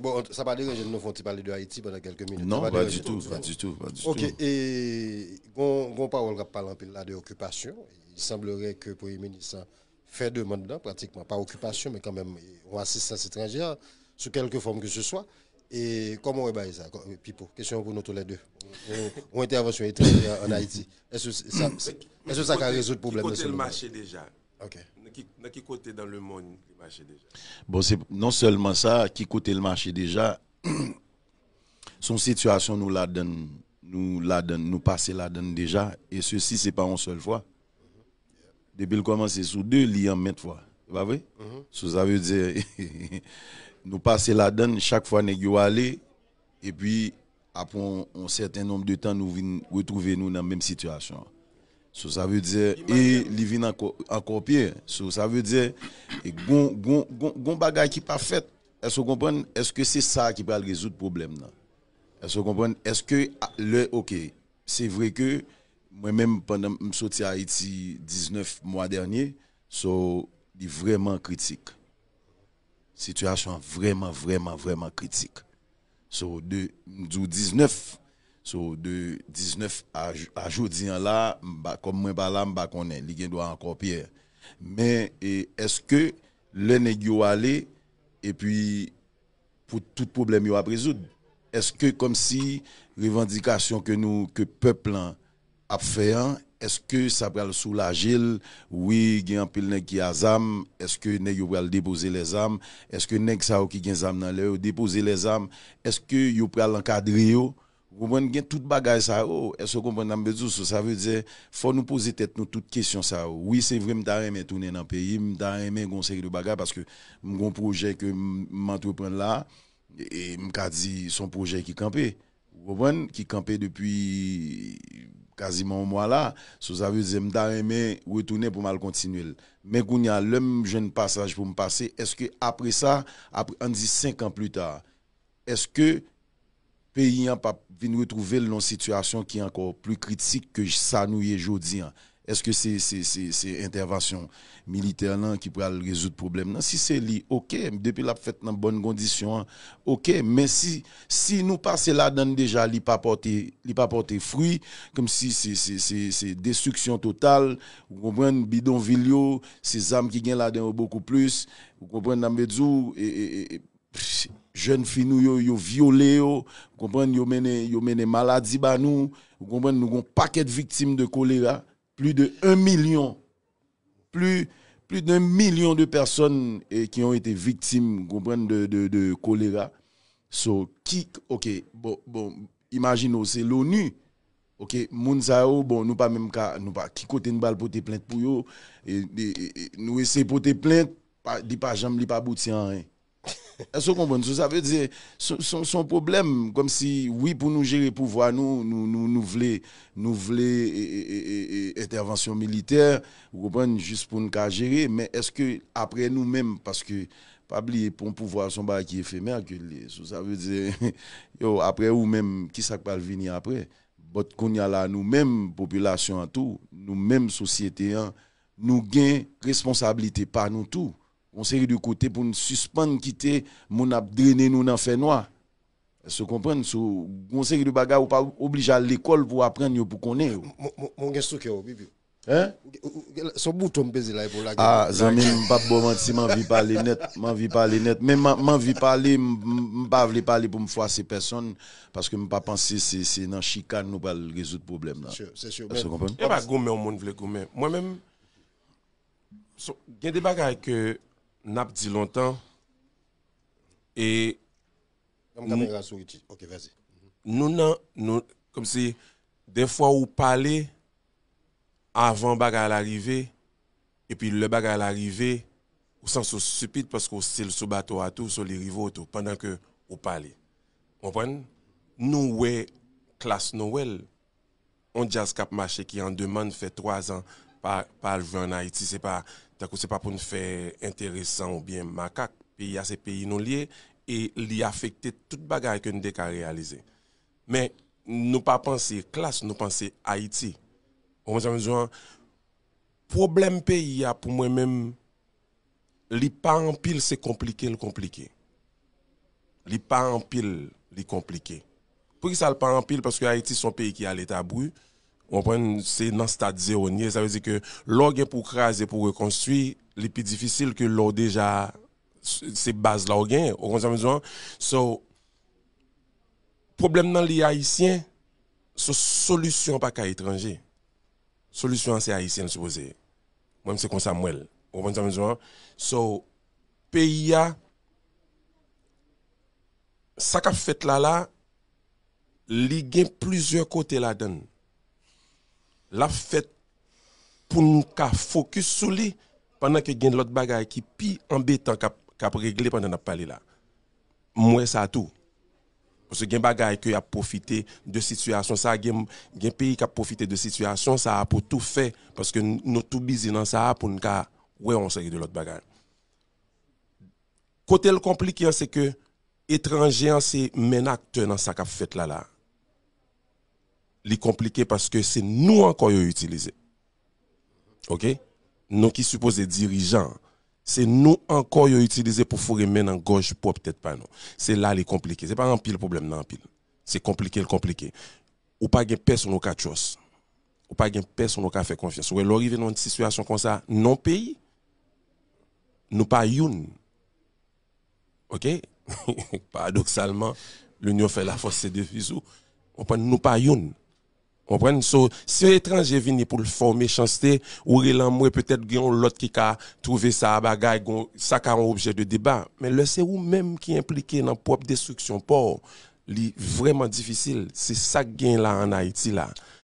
bon, ça ne pas déranger, nous font parler de Haïti pendant quelques minutes. Non, pas, du tout, pas, du tout, pas du tout, Ok, et on parle en peu là de occupation. Il semblerait que le Premier ministre fait demande là, pratiquement, pas occupation, mais quand même, on assistance étrangère, sous quelque forme que ce soit. Et comment on va ça Pipo, question pour nous tous les deux. On intervention étrangère en Haïti. Est-ce que ça, est, est ça résoudre le problème Côté le marché déjà. Ok. Dans qui côté dans le monde le marché déjà Bon, c'est non seulement ça, qui côté le marché déjà, son situation nous la donne, nous la donne, nous passer la donne déjà, et ceci, c'est pas une seule fois. Depuis le c'est sous deux liens en maintes fois. Pas vrai? Mhm. Ça veut dire, nous passer la donne chaque fois, nous aller, et puis après un certain nombre de temps, nous retrouvons nous dans la même situation ça veut dire, et il vient encore pire. ça veut dire, gon, gon, gon, gon qui pas fait. Est-ce que Est-ce que c'est ça qui va résoudre le problème? Est-ce que Est-ce que ah, le, ok, c'est vrai que moi-même, pendant que je suis sorti à Haïti 19 mois dernier, so, est vraiment critique. Situation vraiment, vraiment, vraiment critique. So, de, de 19 So, de 19 a joudi an la, bakon mwen balan, bakon nen, li gen do an kon pier. Men, eske, le ne gyo ale, e pi, pou tout problem yo apre zoud, eske, kom si, revendikasyon ke nou, ke pepl an ap feyan, eske, sa pral sou la jil, wii gen an pil ne ki azam, eske, ne yo pral depoze le zam, eske, ne kisa ou ki gen zam nan le, ou depoze le zam, eske, yo pral an kadri yo, Vous comprenez tout bagage ça oh est-ce que vous comprenez ça veut dire faut nous poser tête nous toutes questions ça oui c'est vrai m'ta aimer tourner dans le pays m'ta aimer gon série de bagage parce que mon projet que m'entreprendre là et m'ka dit son projet qui campé vous comprenez qui campé depuis quasiment un mois là so, ça veut dire m'ta aimer retourner pour mal continuer mais qu'on y a le jeune passage pour me passer est-ce que après ça après on dit cinq ans plus tard est-ce que pays n'a hein, pas retrouver dans une situation qui est encore plus critique que ça nous est aujourd'hui. Hein. Est-ce que c'est c'est intervention militaire hein, qui pourra résoudre le problème non, Si c'est lui, ok, depuis la fête dans bonnes conditions, ok, mais si, si nous passons là-dedans déjà, il n'a pas porté, fruit, comme si c'est destruction totale, vous comprenez, bidonville, ces âmes qui viennent là-dedans beaucoup plus, vous comprenez, et, et jeunes filles nous yo yo violé yo comprendre yo mené yo mené maladie ba nous vous comprenez nous avons paquet de victimes de choléra plus de 1 million plus plus d'un million de personnes et eh, qui ont été victimes comprendre de, de, de choléra so qui OK bon bon imagine c'est l'ONU OK moun bon nous pas même ka nous pas qui côté une balle porter plainte pour yo et, et, et nous essayer porter plainte pas dit pas jamais li pas aboutir rien est-ce que vous comprenez Ça veut dire, son, problème, comme si, oui, pour nous gérer le pouvoir, nous, nous, nous, voulons, nous intervention militaire, vous comprenez, juste pour nous gérer, mais est-ce que après nous-mêmes, parce que, pas oublier, pour pouvoir, son bail qui est éphémère, que, ça veut dire, après ou même qui ça va venir après là, nous-mêmes, population en tout, nous-mêmes, société, nous gagnons responsabilité par nous tous on série de côté pour nous suspendre quitter mon a drainer nous dans fait noir se comprendre sur une série de bagarre ou pas obligé à l'école pour apprendre pour connaître mon gars stocké oh, bibi Hein? Son bouton baiser là pour la Ah, zami, pas bon menti, m'en vie parler net, m'en vie parler net. Mais m'en vie parler, m'pas veut parler pour me ces personnes parce que m'pas penser c'est c'est dans chicane nous va résoudre problème là. C'est sûr, c'est sûr. Mais pas gommé au monde veut gommer Moi-même il y a des bagages que n'a pas dit longtemps et nous, non, nous, comme si des fois on parlait avant bagarre l'arrivée et puis le bagarre l'arrivée au sens stupide parce que c'est le bateau à tout sur les rivaux pendant que on parlait comprenez nous ouais classe Noël on jazz cap marché qui en demande fait trois ans pas le jouer en Haïti c'est pas c'est pas pour nous faire intéressant ou bien macaque pays à ces pays non liés et l'y affecter toute bagarre que nous devons réaliser mais nous pas penser classe nous penser Haïti on besoin problème pays a pour moi même li pas en pile c'est compliqué le compliqué li pas en pile li compliqué Pourquoi ça le pas en pile parce que Haïti son pays qui a l'état brûlé. Mwen pren se nan stadze ou nye, sa vezi ke lò gen pou kras e pou rekonstrui li pi difisil ke lò deja se baz lò gen, okon sa mwen zyon. So, problem nan li haisyen, so solusyon pa ka etranje. Solusyon se haisyen, soupoze, mwen se konsa mwen. Okon sa mwen zyon. So, peyi ya, sa ka fet la la, li gen plizye kote la den. Okon sa mwen zyon. la fête pour nous focus sur lui pendant que gagne l'autre bagarre qui pi embêtant cap cap régler pendant n'a parlé là moi ça tout parce que gagne bagarre que a profité de situation ça gagne pays qui a profité de situation ça a pour tout fait. parce que nous tout busy dans ça pour nous ouais on sait de l'autre bagarre côté le compliqué c'est que étranger c'est men acteur dans ça qu'a fait là là c'est compliqué parce que c'est nous encore utiliser. OK Nous qui supposons dirigeants, c'est nous encore utiliser pour fourrer main en gauche pour peut-être pas nous. C'est là les compliqué. C'est pas un pile problème non pile. C'est compliqué compliqué. Ou pas une personne au chose. Ou pas une personne au fait confiance. Ou l'arrivée dans une situation comme ça, non pays nous pas une. OK Paradoxalement, l'union fait la force c'est des bisous. On peut nous pas une. Komprenn sou, si yo etranje vini pou l'fo me chansite, ou re lan mwen petet gen yon lot ki ka touve sa bagay gon sa ka an obje de deban. Men le se ou menm ki implike nan pop destruksyon por, li vreman difisil, se sa gen la an Haiti la.